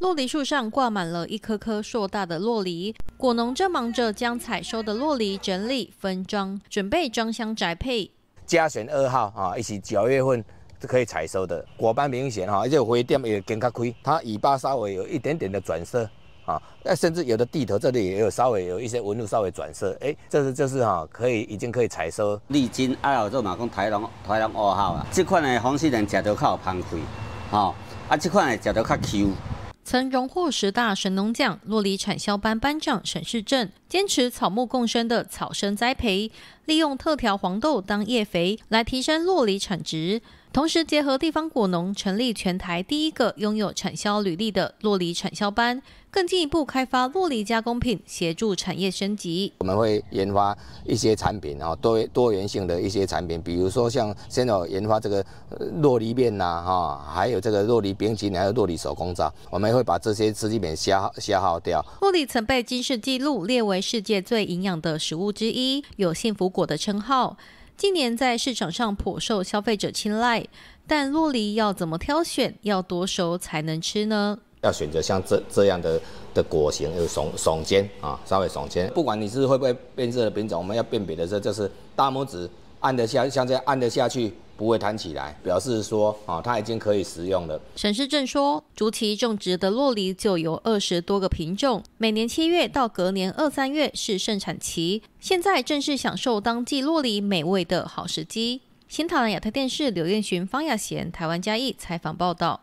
洛梨树上挂满了一颗颗硕大的洛梨，果农正忙着将采收的洛梨整理分装，准备装箱宅配。嘉选二号啊，一起九月份是可以采收的果斑明显哈，而且有一点也更加亏，它尾巴稍微有一点点的转色啊，那甚至有的地头这里也有稍微有一些纹路稍微转色，哎，这是就是哈，可以已经可以采收。历经爱号做马讲台龙台龙二号啊，这款的红心人吃着靠有芳味，吼。啊，这款也嚼得较 Q。曾荣获十大神农奖、洛里产销班班长沈世政坚持草木共生的草生栽培。利用特调黄豆当叶肥来提升洛梨产值，同时结合地方果农成立全台第一个拥有产销履历的洛梨产销班，更进一步开发洛梨加工品，协助产业升级。我们会研发一些产品啊，多多元性的一些产品，比如说像现在研发这个洛梨面呐，哈，还有这个洛梨冰淇淋，还有洛梨手工皂，我们会把这些食品消耗消耗掉。洛梨曾被《金氏纪录》列为世界最营养的食物之一，有幸福。果的称号，近年在市场上颇受消费者青睐。但洛梨要怎么挑选，要多熟才能吃呢？要选择像这这样的的果型，又耸耸肩啊，稍微耸肩。不管你是会不会变质的品种，我们要辨别的这就是大拇指按得下，像这样按得下去。不会弹起来，表示说，啊，它已经可以食用了。沈世正说，竹崎种植的洛梨就有二十多个品种，每年七月到隔年二三月是盛产期，现在正是享受当季洛梨美味的好时机。新唐湾亚太电视刘彦洵、方雅贤、台湾嘉义采访报道。